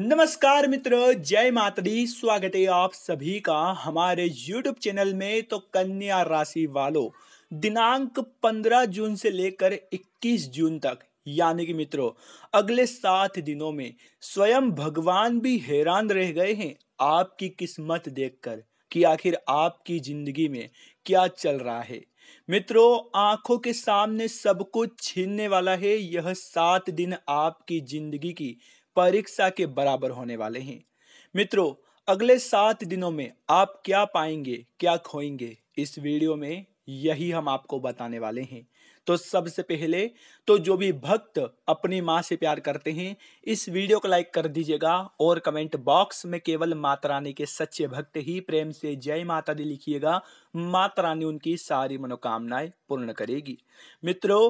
नमस्कार मित्र जय मातरी स्वागत है आप सभी का हमारे YouTube चैनल में तो कन्या राशि वालों दिनांक 15 जून से लेकर 21 जून तक यानी कि मित्रों अगले सात दिनों में स्वयं भगवान भी हैरान रह गए हैं आपकी किस्मत देखकर कि आखिर आपकी जिंदगी में क्या चल रहा है मित्रों आंखों के सामने सब कुछ छीनने वाला है यह सात दिन आपकी जिंदगी की परीक्षा के बराबर होने वाले हैं मित्रों अगले सात दिनों में आप क्या पाएंगे क्या खोएंगे इस वीडियो में यही हम आपको बताने वाले हैं तो सबसे पहले तो जो भी भक्त अपनी माँ से प्यार करते हैं इस वीडियो को लाइक कर दीजिएगा और कमेंट बॉक्स में केवल माता रानी के सच्चे भक्त ही प्रेम से जय माता दी लिखिएगा माता रानी उनकी सारी मनोकामनाएं पूर्ण करेगी मित्रों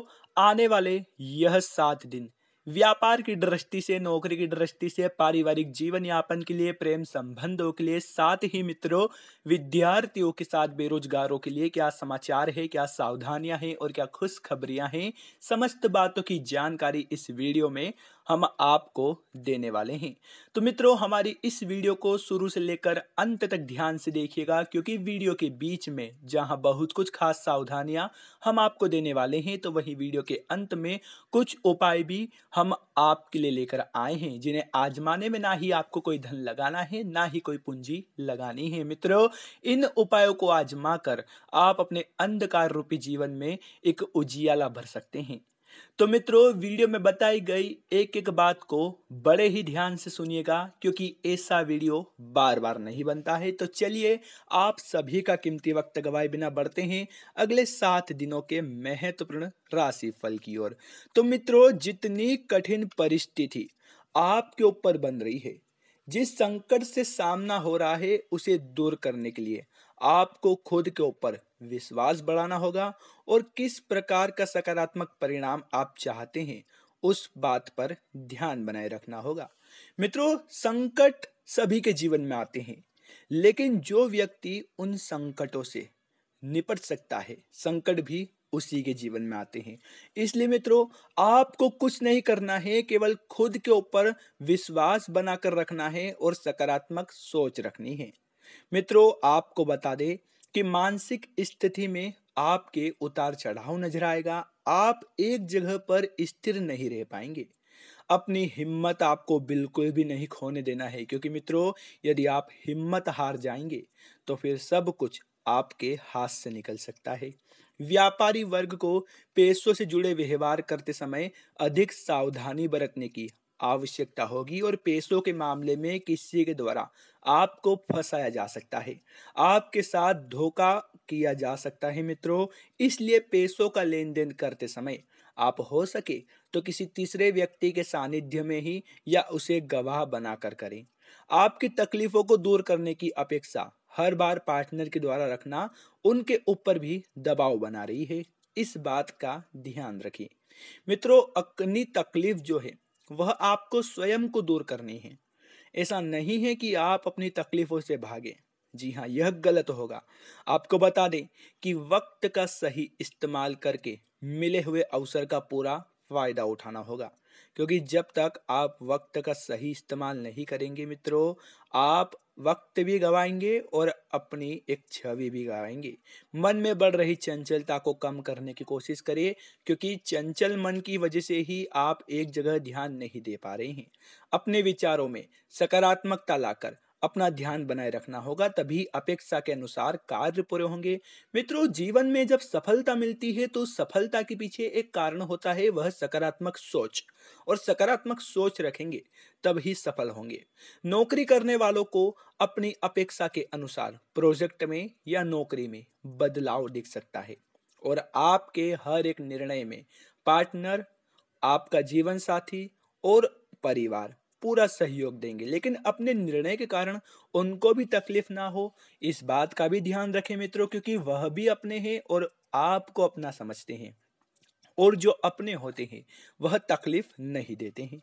आने वाले यह सात दिन व्यापार की दृष्टि से नौकरी की दृष्टि से पारिवारिक जीवन यापन के लिए प्रेम संबंधों के लिए साथ ही मित्रों विद्यार्थियों के साथ बेरोजगारों के लिए क्या समाचार है क्या सावधानियां हैं और क्या खुशखबरियां हैं समस्त बातों की जानकारी इस वीडियो में हम आपको देने वाले हैं तो मित्रों हमारी इस वीडियो को शुरू से लेकर अंत तक ध्यान से देखिएगा क्योंकि वीडियो के बीच में जहां बहुत कुछ खास सावधानियां हम आपको देने वाले हैं तो वहीं वीडियो के अंत में कुछ उपाय भी हम आपके लिए लेकर आए हैं जिन्हें आजमाने में ना ही आपको कोई धन लगाना है ना ही कोई पूंजी लगानी है मित्रों इन उपायों को आजमा कर आप अपने अंधकार रूपी जीवन में एक उजियाला भर सकते हैं तो मित्रों वीडियो में बताई गई एक एक बात को बड़े ही ध्यान से सुनिएगा क्योंकि ऐसा वीडियो बार बार नहीं बनता है तो चलिए आप सभी का कीमती वक्त गवाए बिना बढ़ते हैं अगले सात दिनों के महत्वपूर्ण राशि फल की ओर तो मित्रों जितनी कठिन परिस्थिति आपके ऊपर बन रही है जिस संकट से सामना हो रहा है उसे दूर करने के लिए आपको खुद के ऊपर विश्वास बढ़ाना होगा और किस प्रकार का सकारात्मक परिणाम आप चाहते हैं उस बात पर ध्यान बनाए रखना होगा मित्रों संकट सभी के जीवन में आते हैं लेकिन जो व्यक्ति उन संकटों से निपट सकता है संकट भी उसी के जीवन में आते हैं इसलिए मित्रों आपको कुछ नहीं करना है केवल खुद के ऊपर विश्वास बनाकर रखना है और सकारात्मक सोच रखनी है मित्रों आपको बता दें कि मानसिक स्थिति में आपके उतार चढ़ाव नजर आएगा आप एक जगह पर स्थिर नहीं रह पाएंगे अपनी हिम्मत आपको बिल्कुल भी नहीं खोने देना है क्योंकि मित्रों यदि आप हिम्मत हार जाएंगे तो फिर सब कुछ आपके हाथ से निकल सकता है व्यापारी वर्ग को पैसों से जुड़े व्यवहार करते समय अधिक सावधानी बरतने की आवश्यकता होगी और पैसों के मामले में किसी के द्वारा आपको फंसाया जा सकता है आपके साथ धोखा किया जा सकता है मित्रों इसलिए पैसों का लेन देन करते समय आप हो सके तो किसी तीसरे व्यक्ति के सानिध्य में ही या उसे गवाह बनाकर करें आपकी तकलीफों को दूर करने की अपेक्षा हर बार पार्टनर के द्वारा रखना उनके ऊपर भी दबाव बना रही है इस बात का ध्यान रखिए मित्रों अपनी तकलीफ जो है वह आपको स्वयं को दूर करनी है ऐसा नहीं है कि आप अपनी तकलीफों से भागें जी हाँ यह गलत होगा आपको बता दें कि वक्त का सही इस्तेमाल करके मिले हुए अवसर का पूरा फायदा उठाना होगा क्योंकि जब तक आप वक्त का सही इस्तेमाल नहीं करेंगे मित्रों आप वक्त भी गवाएंगे और अपनी एक छवि भी गवाएंगे मन में बढ़ रही चंचलता को कम करने की कोशिश करें क्योंकि चंचल मन की वजह से ही आप एक जगह ध्यान नहीं दे पा रहे हैं अपने विचारों में सकारात्मकता लाकर अपना ध्यान बनाए रखना होगा तभी अपेक्षा के अनुसार कार्य पूरे होंगे मित्रों जीवन में जब सफलता मिलती है तो सफलता के पीछे एक कारण होता है वह सकारात्मक सोच और सकारात्मक सोच रखेंगे तब ही सफल होंगे नौकरी करने वालों को अपनी अपेक्षा के अनुसार प्रोजेक्ट में या नौकरी में बदलाव दिख सकता है और आपके हर एक निर्णय में पार्टनर आपका जीवन साथी और परिवार पूरा सहयोग देंगे लेकिन अपने निर्णय के कारण उनको भी तकलीफ ना हो इस बात का भी ध्यान रखें मित्रों क्योंकि वह भी अपने हैं और आपको अपना समझते हैं और जो अपने होते हैं वह तकलीफ नहीं देते हैं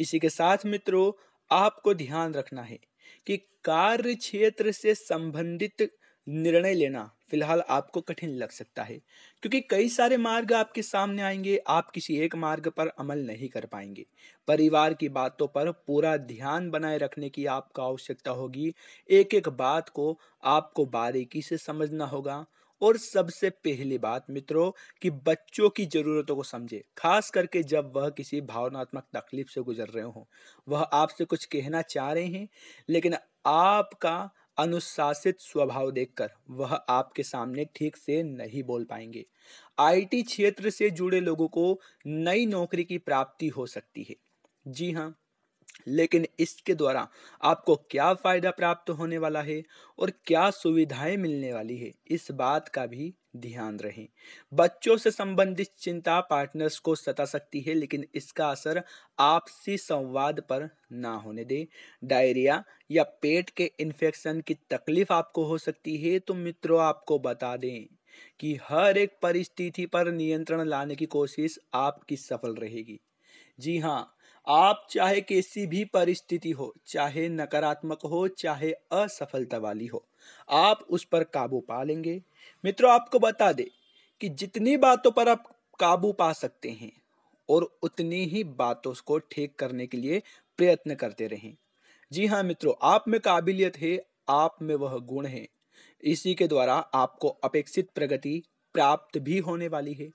इसी के साथ मित्रों आपको ध्यान रखना है कि कार्य क्षेत्र से संबंधित निर्णय लेना फिलहाल आपको कठिन लग सकता है क्योंकि कई सारे मार्ग आपके सामने आएंगे आप किसी एक मार्ग पर अमल नहीं कर पाएंगे परिवार की बातों पर पूरा ध्यान बनाए रखने की आपको आवश्यकता होगी एक एक बात को आपको बारीकी से समझना होगा और सबसे पहली बात मित्रों कि बच्चों की ज़रूरतों को समझे खास करके जब वह किसी भावनात्मक तकलीफ से गुजर रहे हों वह आपसे कुछ कहना चाह रहे हैं लेकिन आपका अनुशासित स्वभाव देखकर वह आपके सामने ठीक से नहीं बोल पाएंगे आईटी क्षेत्र से जुड़े लोगों को नई नौकरी की प्राप्ति हो सकती है जी हाँ लेकिन इसके द्वारा आपको क्या फ़ायदा प्राप्त होने वाला है और क्या सुविधाएं मिलने वाली है इस बात का भी ध्यान रहे बच्चों से संबंधित चिंता पार्टनर्स को सता सकती है लेकिन इसका असर आपसी संवाद पर ना होने दे डायरिया या पेट के इन्फेक्शन की तकलीफ आपको हो सकती है तो मित्रों आपको बता दें कि हर एक परिस्थिति पर नियंत्रण लाने की कोशिश आपकी सफल रहेगी जी हाँ आप चाहे किसी भी परिस्थिति हो चाहे नकारात्मक हो चाहे असफलता वाली हो आप उस पर काबू पा लेंगे मित्रों आपको बता दे कि जितनी बातों पर आप काबू पा सकते हैं और उतनी ही बातों को ठीक करने के लिए प्रयत्न करते रहें जी हाँ मित्रों आप में काबिलियत है आप में वह गुण है इसी के द्वारा आपको अपेक्षित प्रगति प्राप्त भी होने वाली है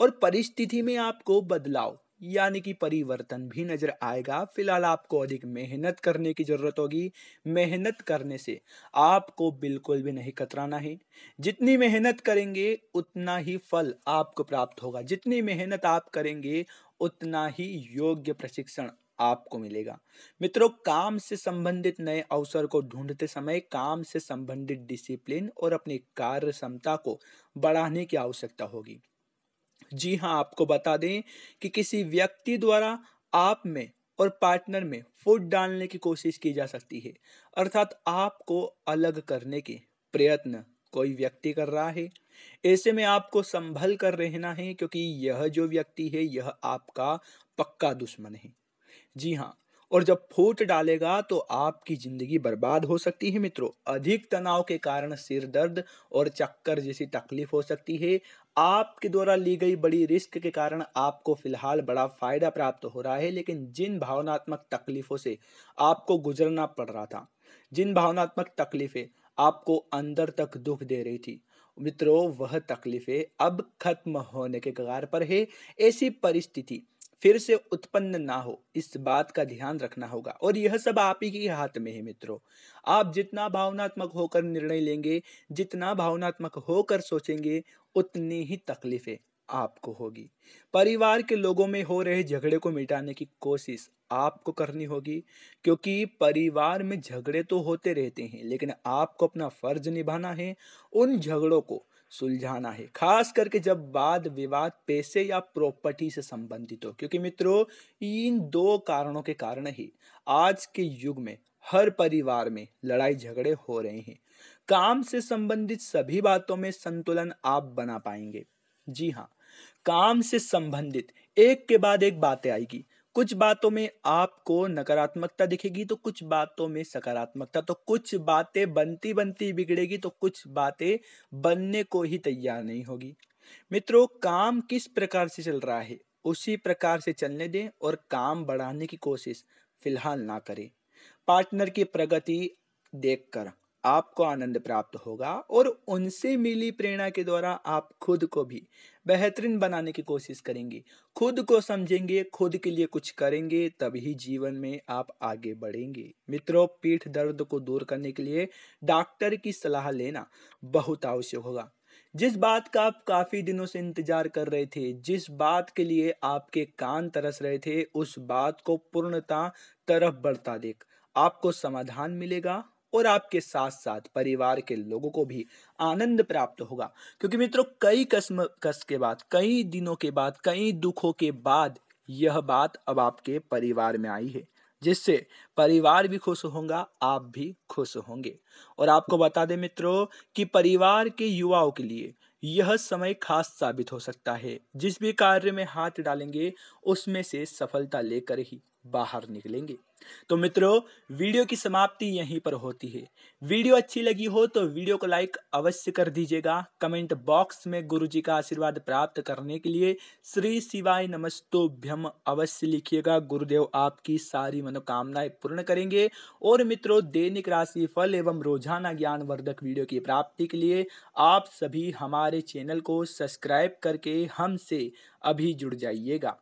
और परिस्थिति में आपको बदलाव यानी कि परिवर्तन भी नज़र आएगा फिलहाल आपको अधिक मेहनत करने की ज़रूरत होगी मेहनत करने से आपको बिल्कुल भी नहीं कतराना है जितनी मेहनत करेंगे उतना ही फल आपको प्राप्त होगा जितनी मेहनत आप करेंगे उतना ही योग्य प्रशिक्षण आपको मिलेगा मित्रों काम से संबंधित नए अवसर को ढूंढते समय काम से संबंधित डिसिप्लिन और अपनी कार्य क्षमता को बढ़ाने की आवश्यकता होगी जी हाँ आपको बता दें कि किसी व्यक्ति द्वारा आप में और पार्टनर में फूट डालने की कोशिश की जा सकती है अर्थात आपको अलग करने के प्रयत्न कोई व्यक्ति कर रहा है ऐसे में आपको संभल कर रहना है क्योंकि यह जो व्यक्ति है यह आपका पक्का दुश्मन है जी हाँ और जब फूट डालेगा तो आपकी जिंदगी बर्बाद हो सकती है मित्रों अधिक तनाव के कारण सिर दर्द और चक्कर जैसी तकलीफ हो सकती है आपके द्वारा ली गई बड़ी रिस्क के कारण आपको फिलहाल बड़ा फायदा प्राप्त हो रहा है लेकिन जिन भावनात्मक तकलीफों से आपको गुजरना पड़ रहा था जिन भावनात्मक तकलीफें आपको अंदर तक दुख दे रही थी मित्रों वह तकलीफें अब खत्म होने के कगार पर है ऐसी परिस्थिति फिर से उत्पन्न ना हो इस बात का ध्यान रखना होगा और यह सब आप ही के हाथ में है मित्रों आप जितना भावनात्मक होकर निर्णय लेंगे जितना भावनात्मक होकर सोचेंगे उतनी ही तकलीफें आपको होगी परिवार के लोगों में हो रहे झगड़े को मिटाने की कोशिश आपको करनी होगी क्योंकि परिवार में झगड़े तो होते रहते हैं लेकिन आपको अपना फर्ज निभाना है उन झगड़ों को सुलझाना है खास करके जब वाद विवाद पैसे या प्रॉपर्टी से संबंधित हो क्योंकि मित्रों इन दो कारणों के कारण ही आज के युग में हर परिवार में लड़ाई झगड़े हो रहे हैं काम से संबंधित सभी बातों में संतुलन आप बना पाएंगे जी हाँ काम से संबंधित एक के बाद एक बातें आएगी कुछ बातों में आपको नकारात्मकता दिखेगी तो कुछ बातों में सकारात्मकता तो कुछ बातें बनती बनती बिगड़ेगी तो कुछ बातें बनने को ही तैयार नहीं होगी मित्रों काम किस प्रकार से चल रहा है उसी प्रकार से चलने दें और काम बढ़ाने की कोशिश फिलहाल ना करें पार्टनर की प्रगति देखकर आपको आनंद प्राप्त होगा और उनसे मिली प्रेरणा के द्वारा आप खुद को भी बेहतरीन बनाने की कोशिश करेंगे खुद को समझेंगे खुद के लिए कुछ करेंगे तभी जीवन में आप आगे बढ़ेंगे मित्रों पीठ दर्द को दूर करने के लिए डॉक्टर की सलाह लेना बहुत आवश्यक होगा जिस बात का आप काफ़ी दिनों से इंतज़ार कर रहे थे जिस बात के लिए आपके कान तरस रहे थे उस बात को पूर्णता तरफ बढ़ता देख आपको समाधान मिलेगा और आपके साथ साथ परिवार के लोगों को भी आनंद प्राप्त होगा क्योंकि मित्रों कई कसम कस के बाद कई दिनों के बाद कई दुखों के बाद यह बात अब आपके परिवार में आई है जिससे परिवार भी खुश होगा आप भी खुश होंगे और आपको बता दें मित्रों कि परिवार के युवाओं के लिए यह समय खास साबित हो सकता है जिस भी कार्य में हाथ डालेंगे उसमें से सफलता लेकर ही बाहर निकलेंगे तो मित्रों वीडियो की समाप्ति यहीं पर होती है वीडियो अच्छी लगी हो तो वीडियो को लाइक अवश्य कर दीजिएगा कमेंट बॉक्स में गुरु जी का आशीर्वाद प्राप्त करने के लिए श्री शिवाय नमस्तोभ्यम अवश्य लिखिएगा गुरुदेव आपकी सारी मनोकामनाएं पूर्ण करेंगे और मित्रों दैनिक राशि फल एवं रोजाना ज्ञान वर्धक वीडियो की प्राप्ति के लिए आप सभी हमारे चैनल को सब्सक्राइब करके हमसे अभी जुड़ जाइएगा